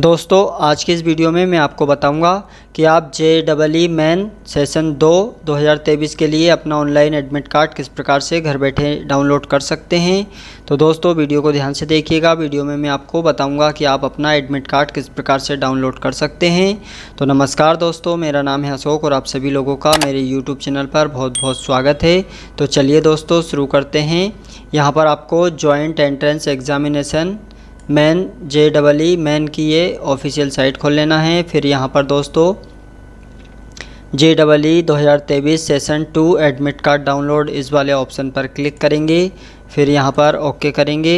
दोस्तों आज के इस वीडियो में मैं आपको बताऊंगा कि आप J double E main session दो 2023 के लिए अपना ऑनलाइन एडमिट कार्ड किस प्रकार से घर बैठे डाउनलोड कर सकते हैं तो दोस्तों वीडियो को ध्यान से देखिएगा वीडियो में मैं आपको बताऊंगा कि आप अपना एडमिट कार्ड किस प्रकार से डाउनलोड कर सकते हैं तो नमस्कार दोस्तों मेरा नाम है अशोक और आप सभी लोगों का मेरे यूट्यूब चैनल पर बहुत बहुत स्वागत है तो चलिए दोस्तों शुरू करते हैं यहाँ पर आपको joint entrance examination main J double E main की ये ऑफिशियल साइट खोल लेना है फिर यहाँ पर दोस्तों जे डबल ई दो हज़ार तेईस session two admit card download इस वाले ऑप्शन पर क्लिक करेंगे फिर यहाँ पर ओके करेंगे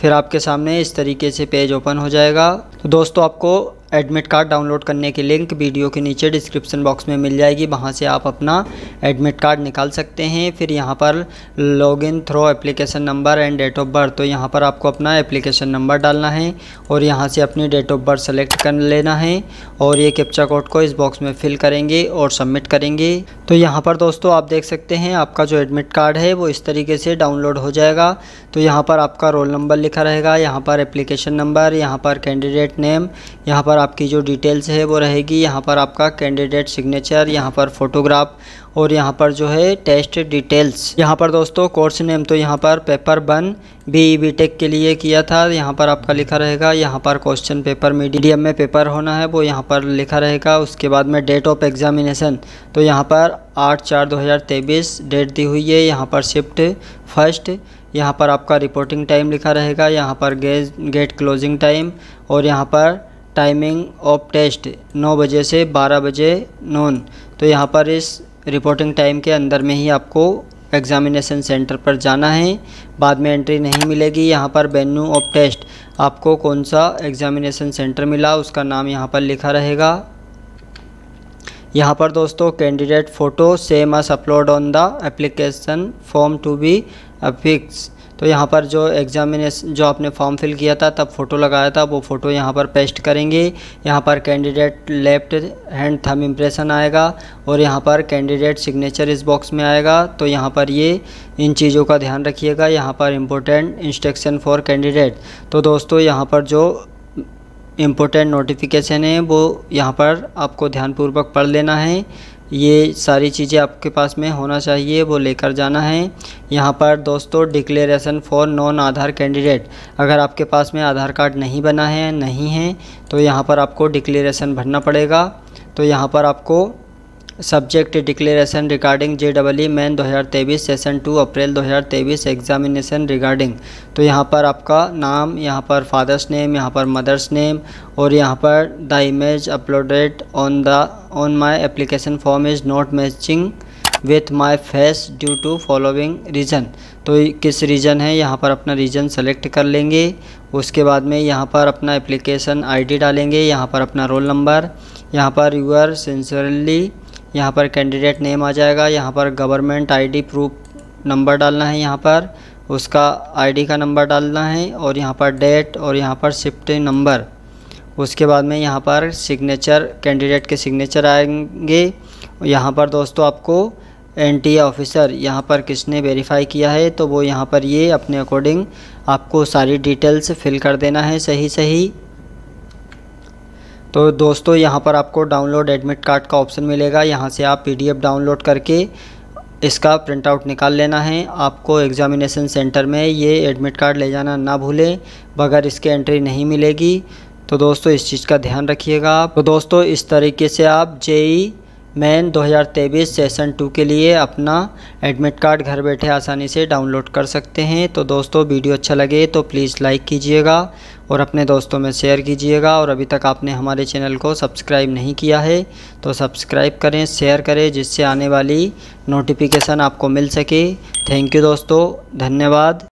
फिर आपके सामने इस तरीके से पेज ओपन हो जाएगा तो दोस्तों आपको एडमिट कार्ड डाउनलोड करने की लिंक वीडियो के नीचे डिस्क्रिप्शन बॉक्स में मिल जाएगी वहाँ से आप अपना एडमिट कार्ड निकाल सकते हैं फिर यहाँ पर login through application number and date of birth तो यहाँ पर आपको अपना एप्लीकेशन नंबर डालना है और यहाँ से अपनी डेट ऑफ बर्थ सेलेक्ट कर लेना है और ये कैप्चा कोड को इस बॉक्स में फिल करेंगे और सबमिट करेंगे तो यहाँ पर दोस्तों आप देख सकते हैं आपका जो एडमिट कार्ड है वो इस तरीके से डाउनलोड हो जाएगा तो यहाँ पर आपका रोल नंबर लिखा रहेगा यहाँ पर एप्लीकेशन नंबर यहाँ पर कैंडिडेट नेम यहाँ पर पर आपकी जो डिटेल्स है वो रहेगी यहाँ पर आपका कैंडिडेट सिग्नेचर यहाँ पर फोटोग्राफ और यहाँ पर जो है टेस्ट डिटेल्स यहाँ पर दोस्तों कोर्स नेम तो यहाँ पर paper one B B tech के लिए किया था यहाँ पर आपका लिखा रहेगा यहाँ पर क्वेश्चन पेपर मीडियम में पेपर होना है वो यहाँ पर लिखा रहेगा उसके बाद में डेट ऑफ एग्जामिनेशन तो यहाँ पर आठ चार दो हज़ार तेईस डेट दी हुई है यहाँ पर शिफ्ट फर्स्ट यहाँ पर आपका रिपोर्टिंग टाइम लिखा रहेगा यहाँ पर गेट क्लोजिंग टाइम और यहाँ पर टाइमिंग ऑफ टेस्ट नौ बजे से बारह बजे नॉन तो यहाँ पर इस रिपोर्टिंग टाइम के अंदर में ही आपको एग्ज़ामिनेशन सेंटर पर जाना है बाद में एंट्री नहीं मिलेगी यहाँ पर बेन्यू ऑफ टेस्ट आपको कौन सा एग्ज़ामिनेशन सेंटर मिला उसका नाम यहाँ पर लिखा रहेगा यहाँ पर दोस्तों candidate photo same as upload on the application form to be affix तो यहाँ पर जो एग्जामिनेशन जो आपने फॉर्म फिल किया था तब फ़ोटो लगाया था वो फ़ोटो यहाँ पर पेस्ट करेंगे यहाँ पर candidate left hand thumb impression आएगा और यहाँ पर कैंडिडेट सिग्नेचर इस बॉक्स में आएगा तो यहाँ पर ये इन चीज़ों का ध्यान रखिएगा यहाँ पर इम्पोर्टेंट इंस्ट्रक्शन फॉर कैंडिडेट तो दोस्तों यहाँ पर जो इम्पोर्टेंट नोटिफिकेशन है वो यहाँ पर आपको ध्यानपूर्वक पढ़ लेना है ये सारी चीज़ें आपके पास में होना चाहिए वो लेकर जाना है यहाँ पर दोस्तों declaration for non Aadhaar candidate अगर आपके पास में आधार कार्ड नहीं बना है नहीं है तो यहाँ पर आपको डिक्लेरेशन भरना पड़ेगा तो यहाँ पर आपको subject declaration regarding J double E main तेईस session two April 2023 examination regarding तो यहाँ पर आपका नाम यहाँ पर फादर्स नेम यहाँ पर मदर्स नेम और यहाँ पर the image uploaded on the on my application form is not matching with my face due to following reason तो किस रीजन है यहाँ पर अपना रीजन सेलेक्ट कर लेंगे उसके बाद में यहाँ पर अपना एप्लीकेशन डी डालेंगे यहाँ पर अपना रोल नंबर यहाँ पर यूअर सेंसरली यहाँ पर कैंडिडेट नेम आ जाएगा यहाँ पर गवर्नमेंट आईडी प्रूफ नंबर डालना है यहाँ पर उसका आईडी का नंबर डालना है और यहाँ पर डेट और यहाँ पर शिफ्ट नंबर उसके बाद में यहाँ पर सिग्नेचर कैंडिडेट के सिग्नेचर आएंगे यहाँ पर दोस्तों आपको एन टी ऑफ़िसर यहाँ पर किसने वेरीफाई किया है तो वो यहाँ पर ये अपने अकॉर्डिंग आपको सारी डिटेल्स फिल कर देना है सही सही तो दोस्तों यहाँ पर आपको डाउनलोड एडमिट कार्ड का ऑप्शन मिलेगा यहाँ से आप पी डाउनलोड करके इसका प्रिंट आउट निकाल लेना है आपको एग्ज़ामिनेशन सेंटर में ये एडमिट कार्ड ले जाना ना भूलें बगैर इसके एंट्री नहीं मिलेगी तो दोस्तों इस चीज़ का ध्यान रखिएगा तो दोस्तों इस तरीके से आप जेई मैन 2023 सेशन टू के लिए अपना एडमिट कार्ड घर बैठे आसानी से डाउनलोड कर सकते हैं तो दोस्तों वीडियो अच्छा लगे तो प्लीज़ लाइक कीजिएगा और अपने दोस्तों में शेयर कीजिएगा और अभी तक आपने हमारे चैनल को सब्सक्राइब नहीं किया है तो सब्सक्राइब करें शेयर करें जिससे आने वाली नोटिफिकेशन आपको मिल सके थैंक यू दोस्तों धन्यवाद